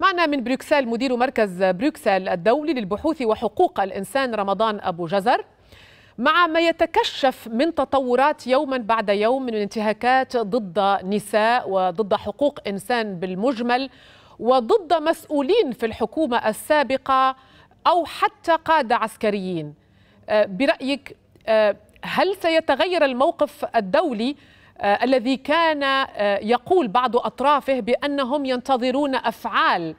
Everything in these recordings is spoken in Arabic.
معنا من بروكسل مدير مركز بروكسل الدولي للبحوث وحقوق الإنسان رمضان أبو جزر مع ما يتكشف من تطورات يوما بعد يوم من انتهاكات ضد نساء وضد حقوق إنسان بالمجمل وضد مسؤولين في الحكومة السابقة أو حتى قادة عسكريين آه، برأيك آه، هل سيتغير الموقف الدولي آه، الذي كان آه، يقول بعض أطرافه بأنهم ينتظرون أفعال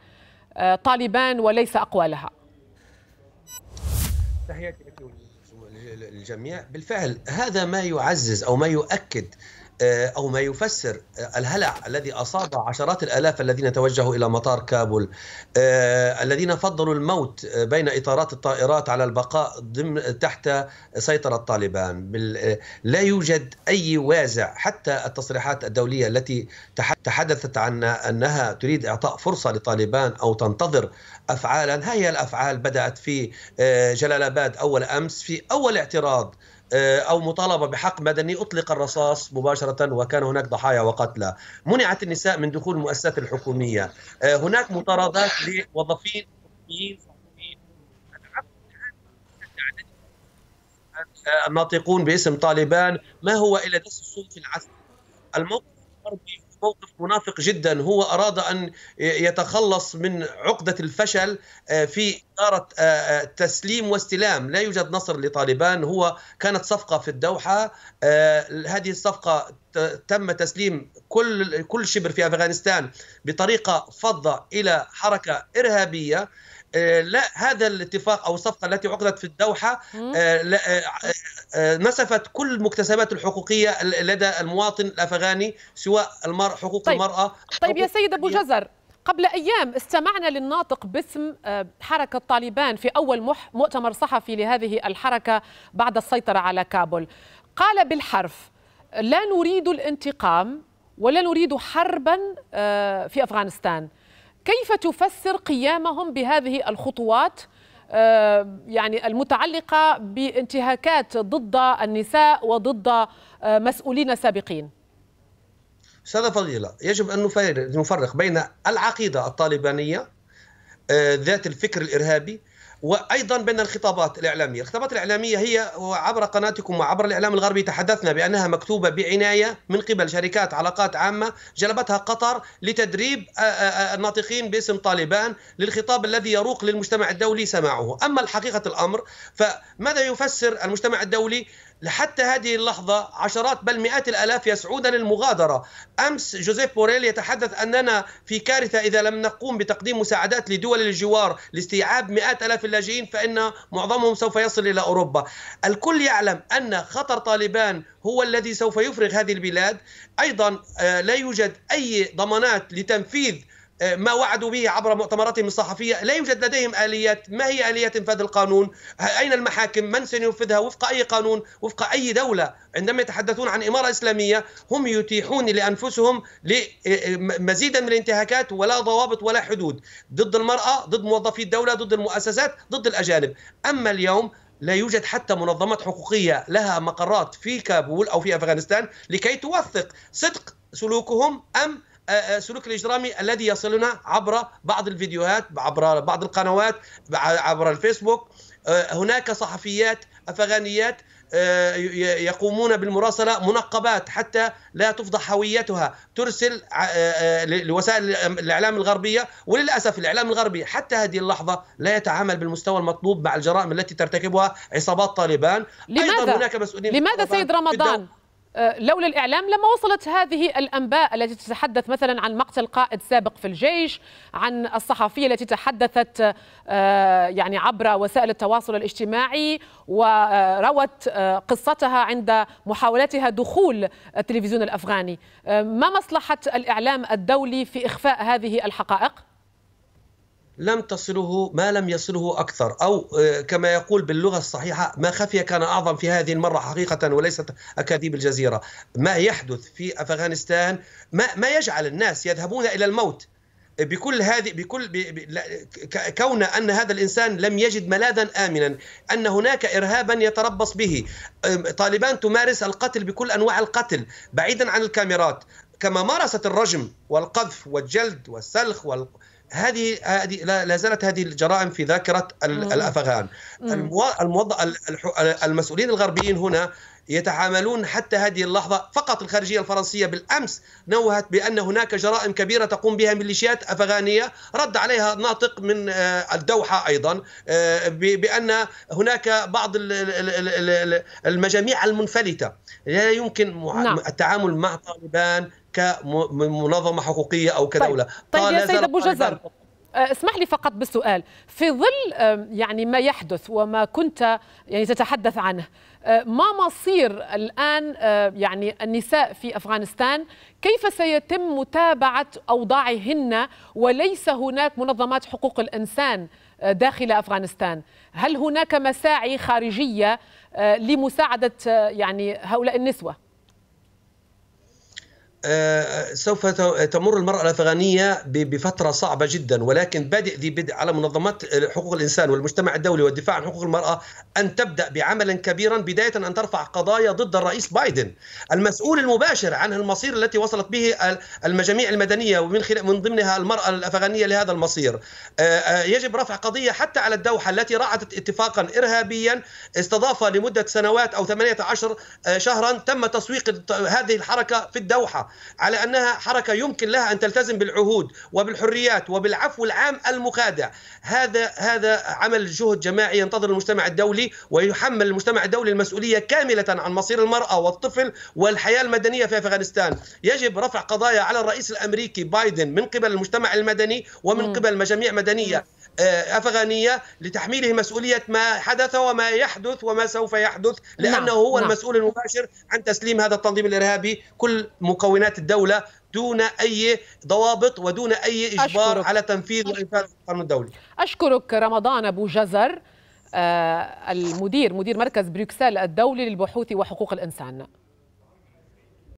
آه، طالبان وليس أقوالها تحياتي للجميع بالفعل هذا ما يعزز أو ما يؤكد آه، أو ما يفسر آه، الهلع الذي أصاب عشرات الآلاف الذين توجهوا إلى مطار كابول آه، الذين فضلوا الموت بين إطارات الطائرات على البقاء ضمن تحت سيطرة طالبان لا يوجد أي وازع حتى التصريحات الدولية التي تحدثت عن أنها تريد إعطاء فرصة لطالبان أو تنتظر أفعالا هي الأفعال بدأت في جلال آباد أول أمس في أول اعتراض آه، أو مطالبة بحق مدني أطلق الرصاص مباشرة وكان هناك ضحايا وقتلى منعت النساء من دخول المؤسسات الحكومية آه، هناك مطاردات لوظيفين الناطقون باسم طالبان ما هو إلا دس السم في العسل الموقف الغربي موقف منافق جدا هو أراد أن يتخلص من عقدة الفشل آه، في إدارة آه، آه، تسليم واستلام لا يوجد نصر لطالبان هو كانت صفقة في الدوحة هذه الصفقة تم تسليم كل كل شبر في افغانستان بطريقه فظه الى حركه ارهابيه آه، لا هذا الاتفاق او الصفقه التي عقدت في الدوحه آه، آه، نسفت كل المكتسبات الحقوقيه لدى المواطن الافغاني سواء المرأة حقوق طيب. المراه طيب يا سيد ابو جزر قبل أيام استمعنا للناطق باسم حركة طالبان في أول مؤتمر صحفي لهذه الحركة بعد السيطرة على كابول قال بالحرف لا نريد الانتقام ولا نريد حربا في أفغانستان كيف تفسر قيامهم بهذه الخطوات آه، يعني المتعلقة بانتهاكات ضد النساء وضد آه، مسؤولين سابقين أستاذة فضيلة يجب أن نفرق بين العقيدة الطالبانية آه، ذات الفكر الإرهابي وايضا بين الخطابات الاعلاميه، الخطابات الاعلاميه هي وعبر قناتكم وعبر الاعلام الغربي تحدثنا بانها مكتوبه بعنايه من قبل شركات علاقات عامه جلبتها قطر لتدريب آه، آه، آه، الناطقين باسم طالبان للخطاب الذي يروق للمجتمع الدولي سماعه، اما الحقيقه الامر فماذا يفسر المجتمع الدولي لحتى هذه اللحظة عشرات بل مئات الآلاف يسعون للمغادرة أمس جوزيف بوريل يتحدث أننا في كارثة إذا لم نقوم بتقديم مساعدات لدول الجوار لاستيعاب مئات ألاف اللاجئين فإن معظمهم سوف يصل إلى أوروبا الكل يعلم أن خطر طالبان هو الذي سوف يفرغ هذه البلاد أيضا آه، لا يوجد أي ضمانات لتنفيذ ما وعدوا به عبر مؤتمراتهم الصحفية لا يوجد لديهم آليات ما هي آليات إنفاذ القانون أين المحاكم من سينفذها وفق أي قانون وفق أي دولة عندما يتحدثون عن إمارة إسلامية هم يتيحون لأنفسهم مزيدا من الانتهاكات ولا ضوابط ولا حدود ضد المرأة ضد موظفي الدولة ضد المؤسسات ضد الأجانب أما اليوم لا يوجد حتى منظمات حقوقية لها مقرات في كابول أو في أفغانستان لكي توثق صدق سلوكهم أم السلوك آه، آه، الاجرامي الذي يصلنا عبر بعض الفيديوهات عبر بعض القنوات عبر الفيسبوك آه، هناك صحفيات افغانيات يقومون بالمراسله منقبات حتى لا تفضح هويتها ترسل لوسائل الاعلام الغربيه وللاسف الاعلام الغربي حتى هذه اللحظه لا يتعامل بالمستوى المطلوب مع الجرائم التي ترتكبها عصابات طالبان لماذا؟ ايضا هناك مسؤولين لماذا سيد رمضان؟ آه، لولا الإعلام لما وصلت هذه الأنباء التي تتحدث مثلا عن مقتل قائد سابق في الجيش عن الصحفية التي تحدثت آه، يعني عبر وسائل التواصل الاجتماعي وروت آه، قصتها عند محاولتها دخول التلفزيون الأفغاني ما مصلحة الإعلام الدولي في إخفاء هذه الحقائق؟ لم تصله ما لم يصله أكثر أو آه، كما يقول باللغة الصحيحة ما خفي كان أعظم في هذه المرة حقيقة وليست أكاذيب الجزيرة ما يحدث في أفغانستان ما, ما يجعل الناس يذهبون إلى الموت بكل هذه بكل ب... كون ان هذا الانسان لم يجد ملاذا امنا ان هناك ارهابا يتربص به طالبان تمارس القتل بكل انواع القتل بعيدا عن الكاميرات كما مارست الرجم والقذف والجلد والسلخ وال... هذه هذه لا زالت هذه الجرائم في ذاكره الافغان الموظف المسؤولين الغربيين هنا يتعاملون حتى هذه اللحظة فقط الخارجية الفرنسية بالأمس نوهت بأن هناك جرائم كبيرة تقوم بها ميليشيات أفغانية رد عليها ناطق من آه، الدوحة أيضا آه، بأن هناك بعض المجاميع المنفلتة لا يمكن نعم. التعامل مع طالبان كمنظمه حقوقيه او كدوله طيب, طيب يا سيد ابو جزر آه، اسمح لي فقط بالسؤال في ظل يعني ما يحدث وما كنت يعني تتحدث عنه آه، ما مصير الآن آه، يعني النساء في أفغانستان كيف سيتم متابعة أوضاعهن وليس هناك منظمات حقوق الإنسان داخل أفغانستان هل هناك مساعي خارجية لمساعدة يعني هؤلاء النسوة؟ آه، سوف تمر المرأة الأفغانية بفترة صعبة جدا ولكن بادئ ذي بدء على منظمات حقوق الإنسان والمجتمع الدولي والدفاع عن حقوق المرأة أن تبدأ بعملا كبيرا بداية أن ترفع قضايا ضد الرئيس بايدن المسؤول المباشر عن المصير التي وصلت به المجاميع المدنية ومن خلال من ضمنها المرأة الأفغانية لهذا المصير آه، آه، يجب رفع قضية حتى على الدوحة التي رعتت اتفاقا إرهابيا استضاف لمدة سنوات أو 18 شهرا تم تسويق هذه الحركة في الدوحة على أنها حركة يمكن لها أن تلتزم بالعهود وبالحريات وبالعفو العام المخادع هذا هذا عمل جهد جماعي ينتظر المجتمع الدولي ويحمل المجتمع الدولي المسؤولية كاملة عن مصير المرأة والطفل والحياة المدنية في أفغانستان يجب رفع قضايا على الرئيس الأمريكي بايدن من قبل المجتمع المدني ومن قبل مجاميع مدنية آه، أفغانية لتحميله مسؤولية ما حدث وما يحدث وما سوف يحدث نعم، لأنه هو نعم. المسؤول المباشر عن تسليم هذا التنظيم الإرهابي كل مكونات الدولة دون أي ضوابط ودون أي إجبار أشكرك. على تنفيذ وإنفاذ القانون الدولي أشكرك رمضان أبو جزر آه، المدير مدير مركز بروكسل الدولي للبحوث وحقوق الإنسان